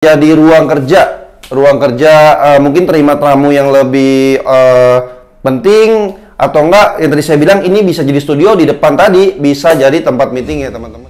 jadi ruang kerja ruang kerja uh, mungkin terima tamu yang lebih uh, penting atau enggak yang tadi saya bilang ini bisa jadi studio di depan tadi bisa jadi tempat meeting ya teman-teman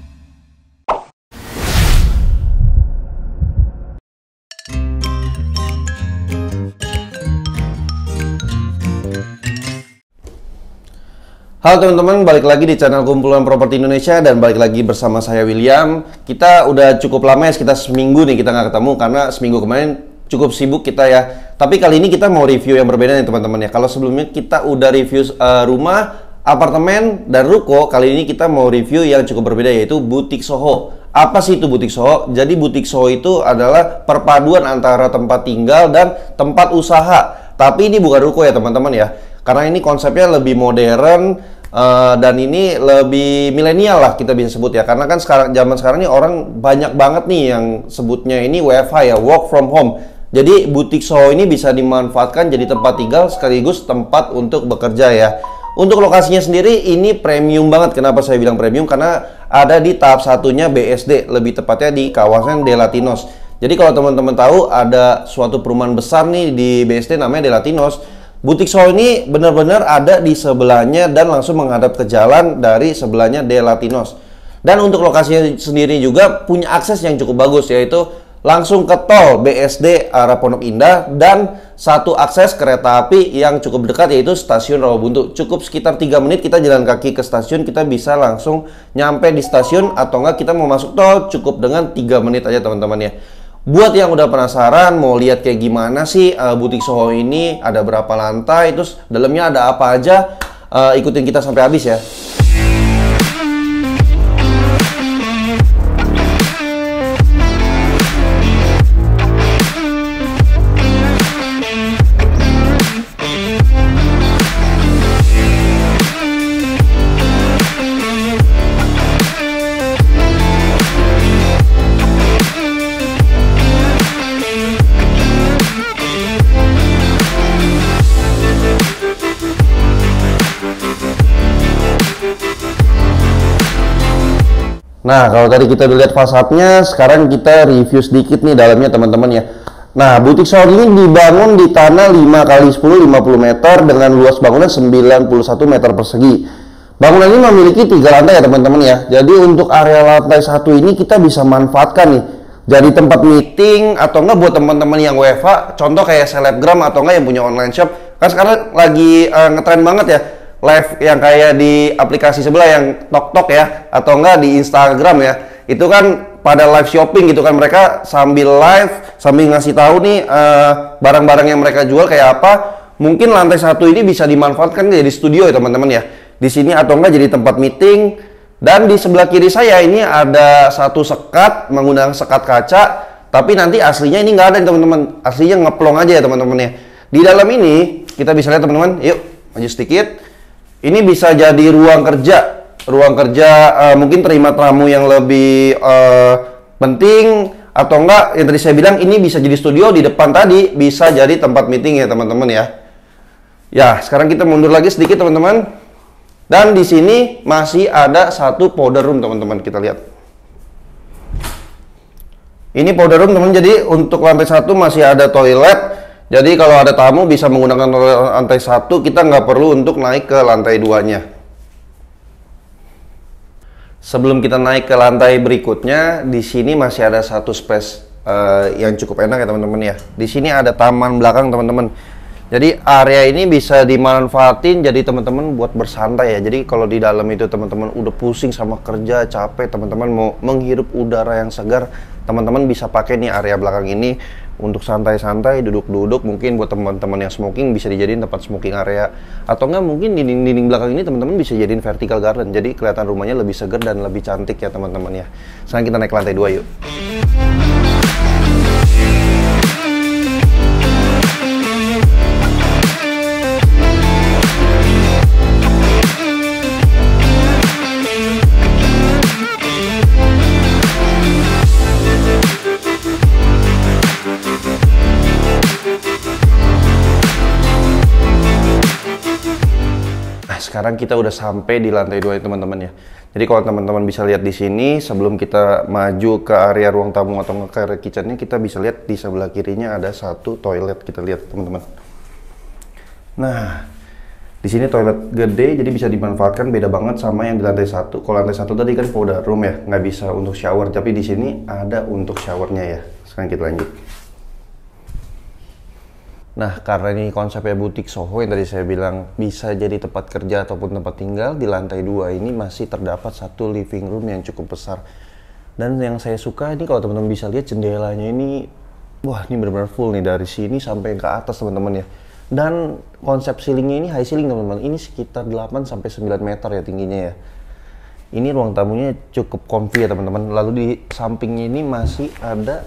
Halo teman-teman, balik lagi di channel Kumpulan Properti Indonesia dan balik lagi bersama saya William. Kita udah cukup lama ya, kita seminggu nih kita nggak ketemu karena seminggu kemarin cukup sibuk kita ya. Tapi kali ini kita mau review yang berbeda nih teman-teman ya. Kalau sebelumnya kita udah review uh, rumah, apartemen, dan ruko, kali ini kita mau review yang cukup berbeda yaitu butik Soho. Apa sih itu butik Soho? Jadi butik Soho itu adalah perpaduan antara tempat tinggal dan tempat usaha. Tapi ini bukan ruko ya teman-teman ya karena ini konsepnya lebih modern uh, dan ini lebih milenial lah kita bisa sebut ya karena kan sekarang zaman sekarang ini orang banyak banget nih yang sebutnya ini WFH ya work from home jadi butik Soho ini bisa dimanfaatkan jadi tempat tinggal sekaligus tempat untuk bekerja ya untuk lokasinya sendiri ini premium banget. Kenapa saya bilang premium? Karena ada di tahap satunya BSD, lebih tepatnya di kawasan Delatinos. Jadi kalau teman-teman tahu ada suatu perumahan besar nih di BSD namanya Delatinos Butik Soho ini benar-benar ada di sebelahnya dan langsung menghadap ke jalan dari sebelahnya De Latinos. Dan untuk lokasinya sendiri juga punya akses yang cukup bagus yaitu langsung ke tol BSD arah Pondok Indah dan satu akses kereta api yang cukup dekat yaitu stasiun Rawabuntu. Cukup sekitar 3 menit kita jalan kaki ke stasiun, kita bisa langsung nyampe di stasiun atau enggak kita mau masuk tol cukup dengan 3 menit aja teman-teman ya. Buat yang udah penasaran mau lihat kayak gimana sih uh, butik Soho ini, ada berapa lantai, terus dalamnya ada apa aja, uh, ikutin kita sampai habis ya. Nah, kalau tadi kita udah lihat fasadnya, sekarang kita review sedikit nih dalamnya teman-teman ya. Nah, butik sahur ini dibangun di tanah 5 kali 10 50 meter dengan luas bangunan 91 meter persegi. Bangunan ini memiliki tiga lantai ya teman-teman ya. Jadi untuk area lantai satu ini kita bisa manfaatkan nih jadi tempat meeting atau enggak buat teman-teman yang WFH, contoh kayak selebgram atau enggak yang punya online shop. Kan sekarang lagi uh, eh, ngetren banget ya live yang kayak di aplikasi sebelah yang Tok Tok ya atau enggak di Instagram ya itu kan pada live shopping gitu kan mereka sambil live sambil ngasih tahu nih eh, barang-barang uh, yang mereka jual kayak apa mungkin lantai satu ini bisa dimanfaatkan jadi studio ya teman-teman ya di sini atau enggak jadi tempat meeting dan di sebelah kiri saya ini ada satu sekat menggunakan sekat kaca tapi nanti aslinya ini nggak ada teman-teman aslinya ngeplong aja ya teman-teman ya di dalam ini kita bisa lihat teman-teman yuk maju sedikit ini bisa jadi ruang kerja, ruang kerja uh, mungkin terima tamu yang lebih uh, penting atau enggak yang tadi saya bilang ini bisa jadi studio di depan tadi bisa jadi tempat meeting ya teman-teman ya. Ya, sekarang kita mundur lagi sedikit teman-teman. Dan di sini masih ada satu powder room teman-teman kita lihat. Ini powder room teman jadi untuk lantai satu masih ada toilet jadi kalau ada tamu bisa menggunakan lantai satu, kita nggak perlu untuk naik ke lantai duanya. Sebelum kita naik ke lantai berikutnya, di sini masih ada satu space uh, yang cukup enak ya teman-teman ya. Di sini ada taman belakang teman-teman. Jadi area ini bisa dimanfaatin jadi teman-teman buat bersantai ya. Jadi kalau di dalam itu teman-teman udah pusing sama kerja, capek, teman-teman mau menghirup udara yang segar, teman-teman bisa pakai nih area belakang ini untuk santai-santai, duduk-duduk. Mungkin buat teman-teman yang smoking bisa dijadiin tempat smoking area atau enggak mungkin dinding-dinding belakang ini teman-teman bisa jadiin vertical garden. Jadi kelihatan rumahnya lebih segar dan lebih cantik ya teman-teman ya. Sekarang kita naik ke lantai 2 yuk. sekarang kita udah sampai di lantai dua ya teman-teman ya. Jadi kalau teman-teman bisa lihat di sini, sebelum kita maju ke area ruang tamu atau ke area kitchennya, kita bisa lihat di sebelah kirinya ada satu toilet. Kita lihat teman-teman. Nah, di sini toilet gede, jadi bisa dimanfaatkan beda banget sama yang di lantai satu. Kalau lantai satu tadi kan powder room ya, nggak bisa untuk shower, tapi di sini ada untuk showernya ya. Sekarang kita lanjut. Nah, karena ini konsepnya butik Soho yang tadi saya bilang bisa jadi tempat kerja ataupun tempat tinggal, di lantai dua ini masih terdapat satu living room yang cukup besar. Dan yang saya suka ini kalau teman-teman bisa lihat jendelanya ini, wah ini benar-benar full nih dari sini sampai ke atas teman-teman ya. Dan konsep ceilingnya ini high ceiling teman-teman, ini sekitar 8 sampai 9 meter ya tingginya ya. Ini ruang tamunya cukup comfy ya teman-teman. Lalu di sampingnya ini masih ada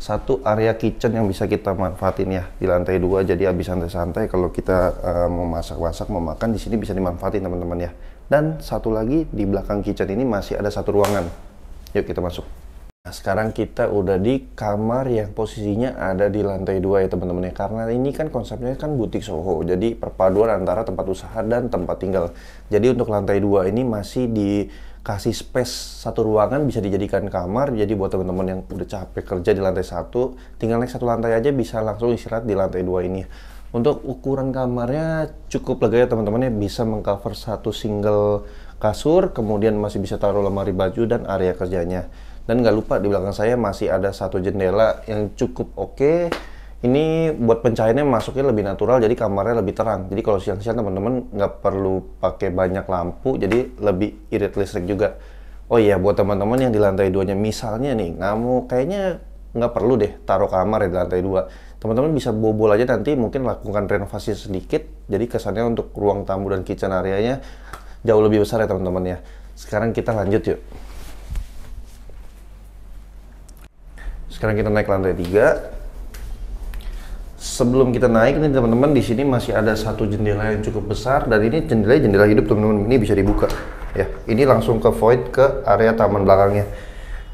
satu area kitchen yang bisa kita manfaatin ya di lantai dua jadi habis santai-santai kalau kita uh, mau masak-masak mau makan di sini bisa dimanfaatin teman-teman ya dan satu lagi di belakang kitchen ini masih ada satu ruangan yuk kita masuk nah sekarang kita udah di kamar yang posisinya ada di lantai dua ya teman-teman ya karena ini kan konsepnya kan butik Soho jadi perpaduan antara tempat usaha dan tempat tinggal jadi untuk lantai dua ini masih di kasih space satu ruangan bisa dijadikan kamar jadi buat teman-teman yang udah capek kerja di lantai satu tinggal naik satu lantai aja bisa langsung istirahat di lantai dua ini untuk ukuran kamarnya cukup lega ya teman-teman ya bisa mengcover satu single kasur kemudian masih bisa taruh lemari baju dan area kerjanya dan nggak lupa di belakang saya masih ada satu jendela yang cukup oke okay ini buat pencahayaannya masuknya lebih natural jadi kamarnya lebih terang jadi kalau siang-siang teman-teman nggak perlu pakai banyak lampu jadi lebih irit listrik juga oh iya buat teman-teman yang di lantai duanya misalnya nih ngamuk kayaknya nggak perlu deh taruh kamar di lantai dua teman-teman bisa bobol aja nanti mungkin lakukan renovasi sedikit jadi kesannya untuk ruang tamu dan kitchen areanya jauh lebih besar ya teman-teman ya sekarang kita lanjut yuk sekarang kita naik lantai tiga sebelum kita naik nih teman-teman di sini masih ada satu jendela yang cukup besar dan ini jendela jendela hidup teman-teman ini bisa dibuka ya ini langsung ke void ke area taman belakangnya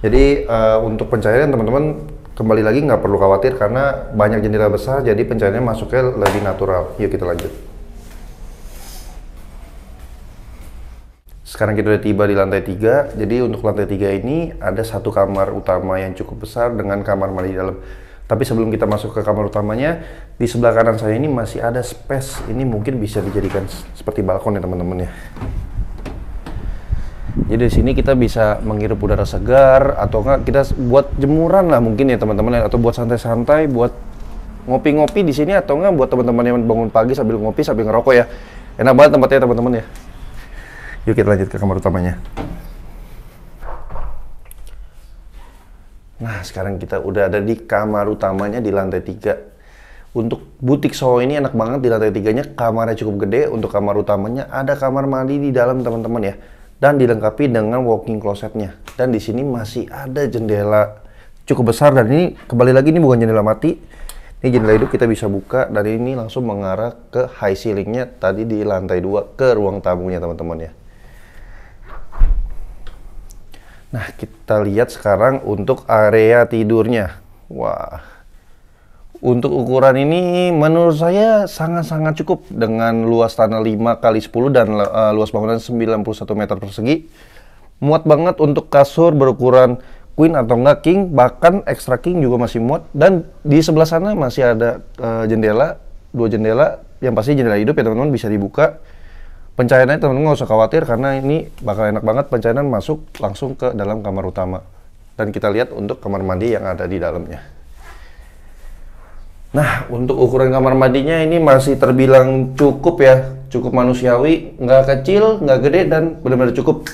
jadi uh, untuk pencahayaan teman-teman kembali lagi nggak perlu khawatir karena banyak jendela besar jadi pencahayaannya masuknya lebih natural yuk kita lanjut sekarang kita udah tiba di lantai 3 jadi untuk lantai 3 ini ada satu kamar utama yang cukup besar dengan kamar mandi dalam tapi sebelum kita masuk ke kamar utamanya, di sebelah kanan saya ini masih ada space. Ini mungkin bisa dijadikan seperti balkon ya teman-teman ya. Jadi di sini kita bisa menghirup udara segar atau enggak kita buat jemuran lah mungkin ya teman-teman ya atau buat santai-santai, buat ngopi-ngopi di sini atau enggak buat teman-teman yang bangun pagi sambil ngopi sambil ngerokok ya. Enak banget tempatnya teman-teman ya. Yuk kita lanjut ke kamar utamanya. Nah, sekarang kita udah ada di kamar utamanya di lantai 3. Untuk butik Soho ini enak banget di lantai 3-nya, kamarnya cukup gede. Untuk kamar utamanya ada kamar mandi di dalam teman-teman ya. Dan dilengkapi dengan walking closetnya. Dan di sini masih ada jendela cukup besar dan ini kembali lagi ini bukan jendela mati. Ini jendela hidup kita bisa buka Dan ini langsung mengarah ke high ceiling-nya tadi di lantai 2 ke ruang tamunya teman-teman ya. Nah, kita lihat sekarang untuk area tidurnya. Wah. Untuk ukuran ini menurut saya sangat-sangat cukup dengan luas tanah 5 kali 10 dan uh, luas bangunan 91 meter persegi. Muat banget untuk kasur berukuran queen atau enggak king, bahkan extra king juga masih muat dan di sebelah sana masih ada uh, jendela, dua jendela yang pasti jendela hidup ya teman-teman bisa dibuka pencahayaan teman-teman nggak usah khawatir karena ini bakal enak banget pencahayaan masuk langsung ke dalam kamar utama dan kita lihat untuk kamar mandi yang ada di dalamnya nah untuk ukuran kamar mandinya ini masih terbilang cukup ya cukup manusiawi nggak kecil nggak gede dan benar-benar cukup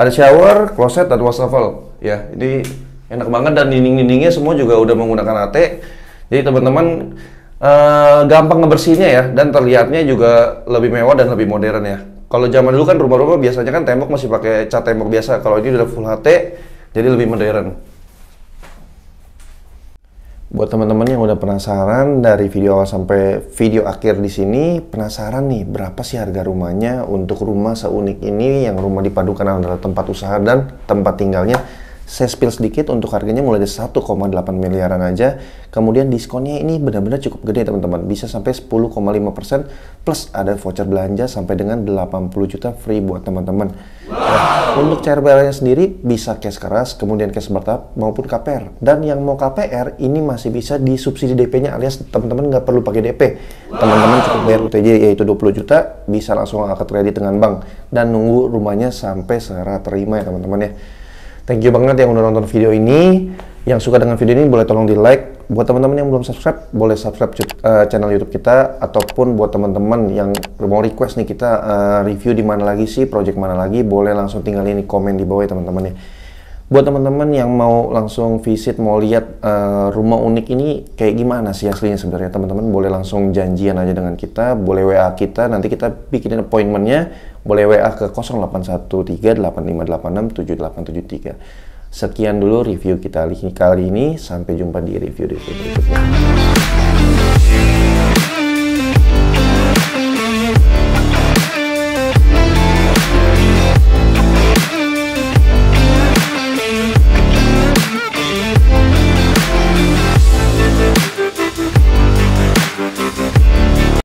ada shower kloset dan wastafel ya ini enak banget dan dinding-dindingnya semua juga udah menggunakan AT jadi teman-teman uh, gampang ngebersihnya ya dan terlihatnya juga lebih mewah dan lebih modern ya. Kalau zaman dulu kan rumah-rumah biasanya kan tembok masih pakai cat tembok biasa. Kalau ini udah full HT jadi lebih modern. Buat teman-teman yang udah penasaran dari video awal sampai video akhir di sini, penasaran nih berapa sih harga rumahnya untuk rumah seunik ini yang rumah dipadukan antara tempat usaha dan tempat tinggalnya? saya spill sedikit untuk harganya mulai dari 1,8 miliaran aja. Kemudian diskonnya ini benar-benar cukup gede teman-teman. Bisa sampai 10,5% plus ada voucher belanja sampai dengan 80 juta free buat teman-teman. Wow. Nah, untuk CRBL-nya sendiri bisa cash keras, kemudian cash bertahap maupun KPR. Dan yang mau KPR ini masih bisa disubsidi DP-nya alias teman-teman nggak perlu pakai DP. Teman-teman wow. cukup bayar UTJ yaitu 20 juta bisa langsung angkat kredit dengan bank dan nunggu rumahnya sampai serah terima ya teman-teman ya. Thank you banget yang udah nonton video ini. Yang suka dengan video ini boleh tolong di like. Buat teman-teman yang belum subscribe, boleh subscribe uh, channel YouTube kita ataupun buat teman-teman yang mau request nih kita uh, review di mana lagi sih, project mana lagi, boleh langsung tinggalin di komen di bawah ya teman-teman ya buat teman-teman yang mau langsung visit mau lihat uh, rumah unik ini kayak gimana sih aslinya sebenarnya teman-teman boleh langsung janjian aja dengan kita boleh WA kita nanti kita bikinin appointmentnya boleh WA ke 081385867873 sekian dulu review kita kali ini sampai jumpa di review review berikutnya